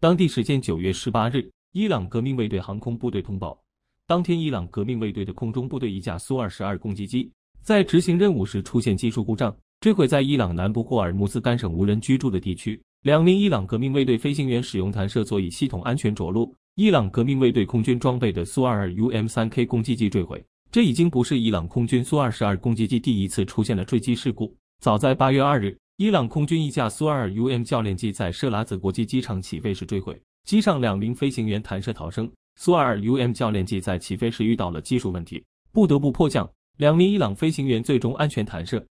当地时间九月十八日，伊朗革命卫队航空部队通报，当天伊朗革命卫队的空中部队一架苏二十二攻击机在执行任务时出现技术故障，坠毁在伊朗南部霍尔木兹干省无人居住的地区。两名伊朗革命卫队飞行员使用弹射座椅系统安全着陆。伊朗革命卫队空军装备的苏二二 U M 三 K 攻击机坠毁，这已经不是伊朗空军苏二十二攻击机第一次出现了坠机事故。早在八月二日。伊朗空军一架苏 -22U M 教练机在设拉子国际机场起飞时坠毁，机上两名飞行员弹射逃生。苏 -22U M 教练机在起飞时遇到了技术问题，不得不迫降。两名伊朗飞行员最终安全弹射。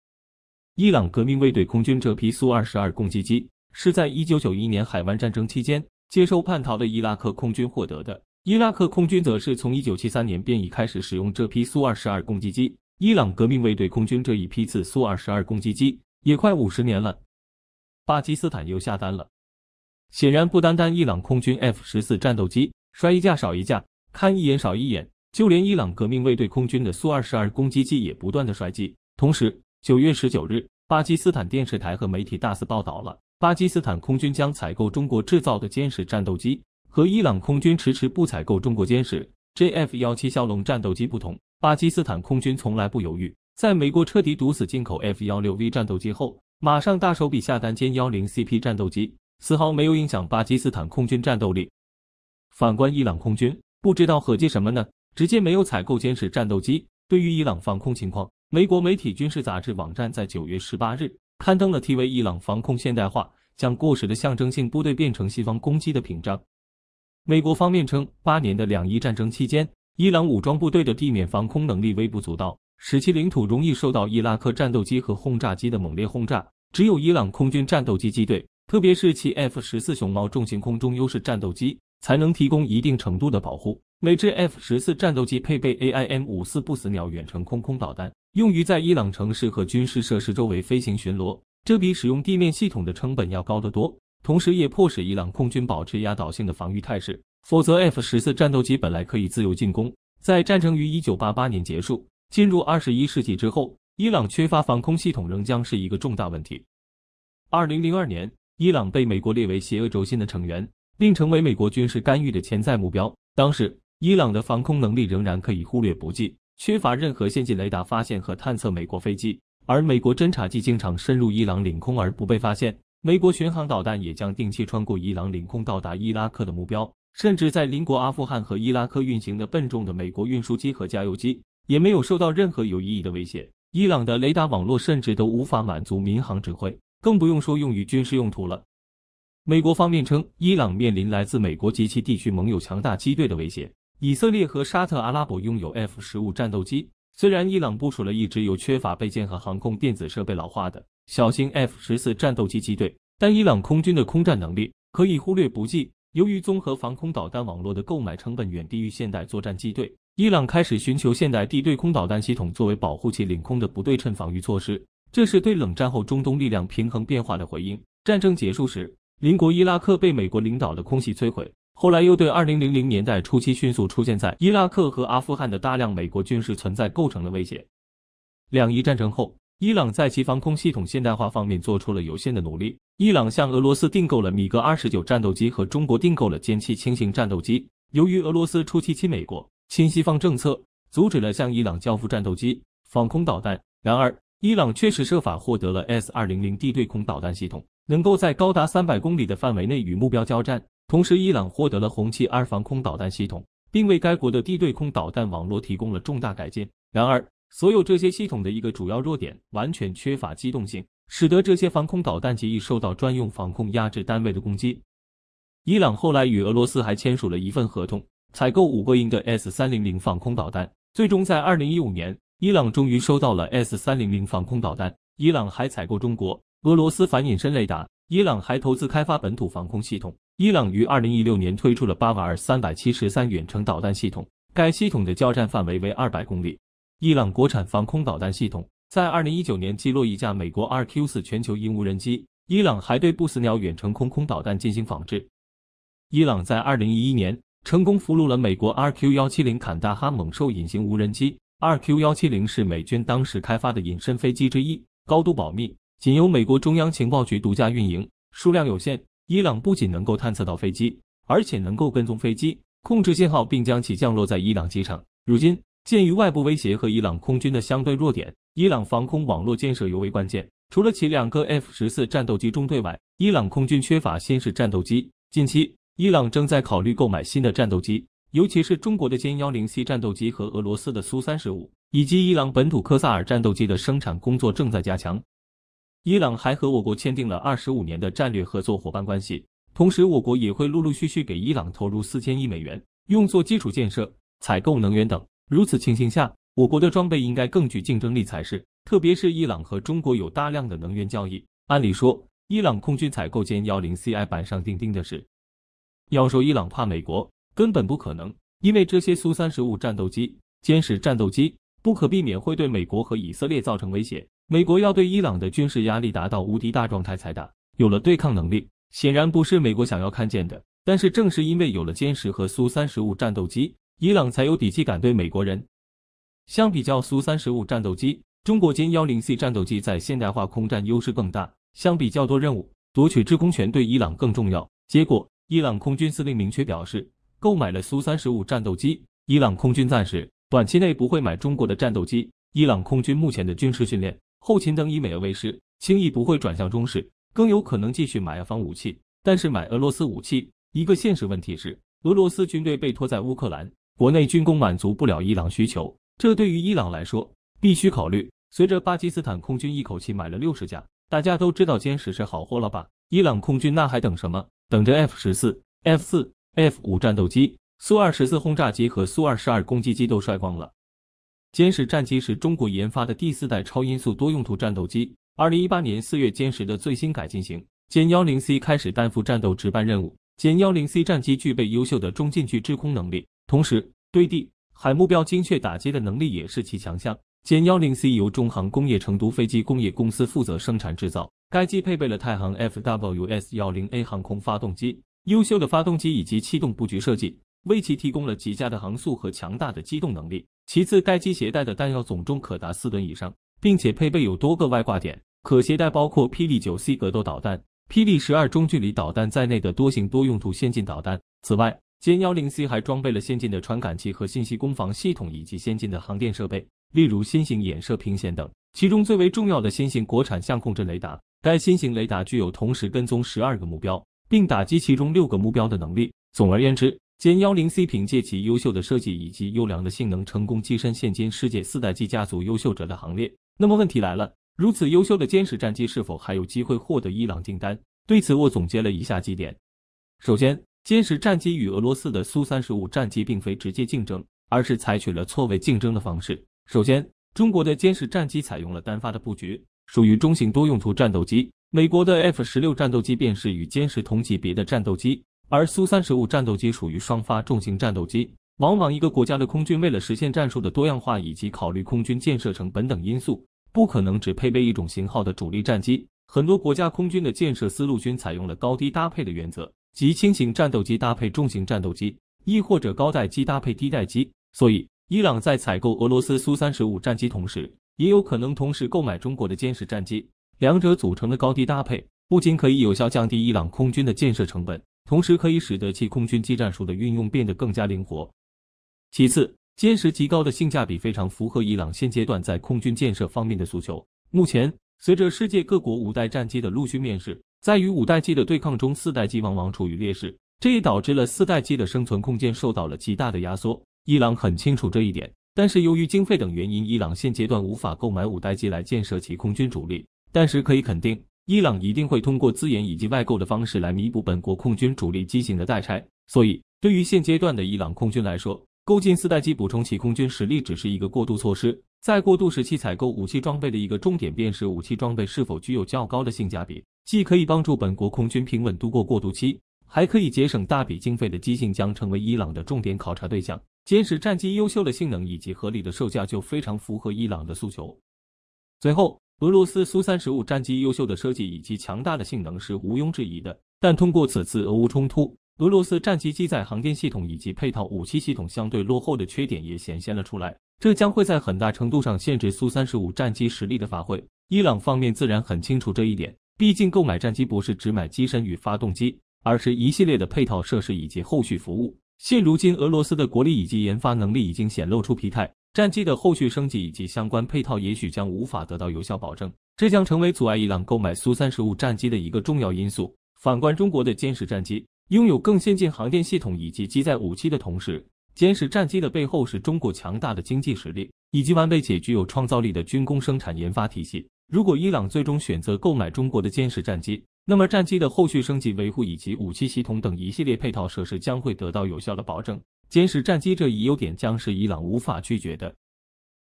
伊朗革命卫队空军这批苏 -22 攻击机是在1991年海湾战争期间接收叛逃的伊拉克空军获得的。伊拉克空军则是从1973年便已开始使用这批苏 -22 攻击机。伊朗革命卫队空军这一批次苏 -22 攻击机。也快五十年了，巴基斯坦又下单了。显然，不单单伊朗空军 F 十四战斗机摔一架少一架，看一眼少一眼，就连伊朗革命卫队空军的苏二十二攻击机也不断的摔机。同时，九月十九日，巴基斯坦电视台和媒体大肆报道了巴基斯坦空军将采购中国制造的歼十战斗机。和伊朗空军迟迟不采购中国歼十 JF 幺七枭龙战斗机不同，巴基斯坦空军从来不犹豫。在美国彻底堵死进口 F-16V 战斗机后，马上大手笔下单歼幺零 CP 战斗机，丝毫没有影响巴基斯坦空军战斗力。反观伊朗空军，不知道合计什么呢，直接没有采购歼十战斗机。对于伊朗防空情况，美国媒体军事杂志网站在九月十八日刊登了题为《伊朗防空现代化：将过时的象征性部队变成西方攻击的屏障》。美国方面称，八年的两伊战争期间，伊朗武装部队的地面防空能力微不足道。使其领土容易受到伊拉克战斗机和轰炸机的猛烈轰炸。只有伊朗空军战斗机机队，特别是其 F 十四熊猫重型空中优势战斗机，才能提供一定程度的保护。每支 F 十四战斗机配备 AIM 五四不死鸟远程空空导弹，用于在伊朗城市和军事设施周围飞行巡逻。这比使用地面系统的成本要高得多，同时也迫使伊朗空军保持压倒性的防御态势。否则，F 十四战斗机本来可以自由进攻。在战争于一九八八年结束。进入二十一世纪之后，伊朗缺乏防空系统仍将是一个重大问题。二零零二年，伊朗被美国列为邪恶轴心的成员，并成为美国军事干预的潜在目标。当时，伊朗的防空能力仍然可以忽略不计，缺乏任何先进雷达发现和探测美国飞机。而美国侦察机经常深入伊朗领空而不被发现，美国巡航导弹也将定期穿过伊朗领空到达伊拉克的目标，甚至在邻国阿富汗和伊拉克运行的笨重的美国运输机和加油机。也没有受到任何有意义的威胁。伊朗的雷达网络甚至都无法满足民航指挥，更不用说用于军事用途了。美国方面称，伊朗面临来自美国及其地区盟友强大机队的威胁。以色列和沙特阿拉伯拥有 F 十五战斗机，虽然伊朗部署了一支有缺乏备件和航空电子设备老化的小型 F 十四战斗机机队，但伊朗空军的空战能力可以忽略不计。由于综合防空导弹网络的购买成本远低于现代作战机队。伊朗开始寻求现代地对空导弹系统作为保护其领空的不对称防御措施，这是对冷战后中东力量平衡变化的回应。战争结束时，邻国伊拉克被美国领导的空袭摧毁，后来又对2000年代初期迅速出现在伊拉克和阿富汗的大量美国军事存在构成了威胁。两伊战争后，伊朗在其防空系统现代化方面做出了有限的努力。伊朗向俄罗斯订购了米格二十九战斗机，和中国订购了歼七轻型战斗机。由于俄罗斯初期期美国。新西方政策阻止了向伊朗交付战斗机、防空导弹。然而，伊朗确实设法获得了 S-200 地对空导弹系统，能够在高达三百公里的范围内与目标交战。同时，伊朗获得了红旗二防空导弹系统，并为该国的地对空导弹网络提供了重大改进。然而，所有这些系统的一个主要弱点完全缺乏机动性，使得这些防空导弹极易受到专用防空压制单位的攻击。伊朗后来与俄罗斯还签署了一份合同。采购五个营的 S 三零零防空导弹，最终在二零一五年，伊朗终于收到了 S 三零零防空导弹。伊朗还采购中国、俄罗斯反隐身雷达。伊朗还投资开发本土防空系统。伊朗于二零一六年推出了巴瓦尔三百七十三远程导弹系统，该系统的交战范围为二百公里。伊朗国产防空导弹系统在二零一九年击落一架美国 RQ 四全球鹰无人机。伊朗还对不死鸟远程空空导弹进行仿制。伊朗在二零一一年。成功俘虏了美国 RQ 幺七零坎大哈猛兽隐形无人机。RQ 幺七零是美军当时开发的隐身飞机之一，高度保密，仅由美国中央情报局独家运营，数量有限。伊朗不仅能够探测到飞机，而且能够跟踪飞机控制信号，并将其降落在伊朗机场。如今，鉴于外部威胁和伊朗空军的相对弱点，伊朗防空网络建设尤为关键。除了其两个 F 十四战斗机中队外，伊朗空军缺乏新式战斗机。近期。伊朗正在考虑购买新的战斗机，尤其是中国的歼幺零 C 战斗机和俄罗斯的苏三十五，以及伊朗本土科萨尔战斗机的生产工作正在加强。伊朗还和我国签订了二十五年的战略合作伙伴关系，同时我国也会陆陆续续给伊朗投入四千亿美元，用作基础建设、采购能源等。如此情形下，我国的装备应该更具竞争力才是。特别是伊朗和中国有大量的能源交易，按理说，伊朗空军采购歼幺零 CI 板上钉钉的事。要说伊朗怕美国，根本不可能，因为这些苏三十五战斗机、歼十战斗机不可避免会对美国和以色列造成威胁。美国要对伊朗的军事压力达到无敌大状态才打，有了对抗能力，显然不是美国想要看见的。但是正是因为有了歼十和苏三十五战斗机，伊朗才有底气敢对美国人。相比较苏三十五战斗机，中国歼幺零 C 战斗机在现代化空战优势更大，相比较多任务夺取制空权对伊朗更重要。结果。伊朗空军司令明确表示，购买了苏三十五战斗机，伊朗空军暂时短期内不会买中国的战斗机。伊朗空军目前的军事训练、后勤等以美俄为师，轻易不会转向中式，更有可能继续买俄方武器。但是买俄罗斯武器，一个现实问题是，俄罗斯军队被拖在乌克兰，国内军工满足不了伊朗需求。这对于伊朗来说，必须考虑。随着巴基斯坦空军一口气买了六十架，大家都知道歼十是好货了吧？伊朗空军那还等什么？等着 F 十四、F 四、F 五战斗机，苏二十四轰炸机和苏二十二攻击机都摔光了。歼十战机是中国研发的第四代超音速多用途战斗机。二零一八年四月，歼十的最新改进型歼幺零 C 开始担负战斗值班任务。歼幺零 C 战机具备优秀的中近距制空能力，同时对地海目标精确打击的能力也是其强项。歼幺零 C 由中航工业成都飞机工业公司负责生产制造。该机配备了太行 FWS 幺零 A 航空发动机，优秀的发动机以及气动布局设计，为其提供了极佳的航速和强大的机动能力。其次，该机携带的弹药总重可达四吨以上，并且配备有多个外挂点，可携带包括霹雳九 C 格斗导弹、霹雳十二中距离导弹在内的多型多用途先进导弹。此外，歼幺零 C 还装备了先进的传感器和信息攻防系统以及先进的航电设备。例如新型衍射平显等，其中最为重要的新型国产相控阵雷达。该新型雷达具有同时跟踪十二个目标，并打击其中六个目标的能力。总而言之，歼幺零 C 凭借其优秀的设计以及优良的性能，成功跻身现今世界四代机家族优秀者的行列。那么问题来了，如此优秀的歼十战机是否还有机会获得伊朗订单？对此，我总结了以下几点：首先，歼十战机与俄罗斯的苏三十五战机并非直接竞争，而是采取了错位竞争的方式。首先，中国的歼十战机采用了单发的布局，属于中型多用途战斗机。美国的 F 十六战斗机便是与歼十同级别的战斗机，而苏三十五战斗机属于双发重型战斗机。往往一个国家的空军为了实现战术的多样化，以及考虑空军建设成本等因素，不可能只配备一种型号的主力战机。很多国家空军的建设思路均采用了高低搭配的原则，即轻型战斗机搭配重型战斗机，亦或者高代机搭配低代机。所以。伊朗在采购俄罗斯苏三十五战机同时，也有可能同时购买中国的歼十战机，两者组成的高低搭配，不仅可以有效降低伊朗空军的建设成本，同时可以使得其空军机战术的运用变得更加灵活。其次，歼十极高的性价比非常符合伊朗现阶段在空军建设方面的诉求。目前，随着世界各国五代战机的陆续面世，在与五代机的对抗中，四代机往往处于劣势，这也导致了四代机的生存空间受到了极大的压缩。伊朗很清楚这一点，但是由于经费等原因，伊朗现阶段无法购买五代机来建设其空军主力。但是可以肯定，伊朗一定会通过自研以及外购的方式来弥补本国空军主力机型的代差。所以，对于现阶段的伊朗空军来说，购进四代机补充其空军实力只是一个过渡措施。在过渡时期，采购武器装备的一个重点便是武器装备是否具有较高的性价比，既可以帮助本国空军平稳度过过渡期。还可以节省大笔经费的机型将成为伊朗的重点考察对象。歼十战机优秀的性能以及合理的售价就非常符合伊朗的诉求。随后，俄罗斯苏三十五战机优秀的设计以及强大的性能是毋庸置疑的。但通过此次俄乌冲突，俄罗斯战机机载航电系统以及配套武器系统相对落后的缺点也显现了出来。这将会在很大程度上限制苏三十五战机实力的发挥。伊朗方面自然很清楚这一点，毕竟购买战机不是只买机身与发动机。而是一系列的配套设施以及后续服务。现如今，俄罗斯的国力以及研发能力已经显露出疲态，战机的后续升级以及相关配套也许将无法得到有效保证，这将成为阻碍伊朗购买苏三十五战机的一个重要因素。反观中国的歼十战机，拥有更先进航电系统以及机载武器的同时，歼十战机的背后是中国强大的经济实力以及完备且具有创造力的军工生产研发体系。如果伊朗最终选择购买中国的歼十战机，那么，战机的后续升级维护以及武器系统等一系列配套设施将会得到有效的保证。歼十战机这一优点将是伊朗无法拒绝的。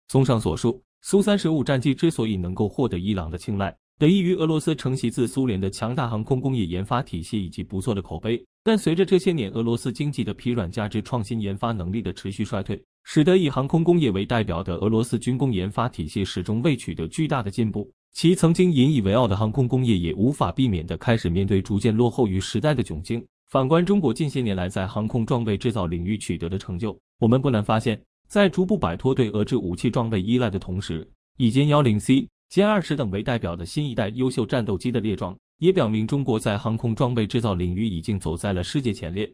综上所述，苏三十五战机之所以能够获得伊朗的青睐，得益于俄罗斯承袭自苏联的强大航空工业研发体系以及不错的口碑。但随着这些年俄罗斯经济的疲软，加之创新研发能力的持续衰退，使得以航空工业为代表的俄罗斯军工研发体系始终未取得巨大的进步。其曾经引以为傲的航空工业也无法避免地开始面对逐渐落后于时代的窘境。反观中国近些年来在航空装备制造领域取得的成就，我们不难发现，在逐步摆脱对俄制武器装备依赖的同时，以歼幺零 C、歼二十等为代表的新一代优秀战斗机的列装，也表明中国在航空装备制造领域已经走在了世界前列。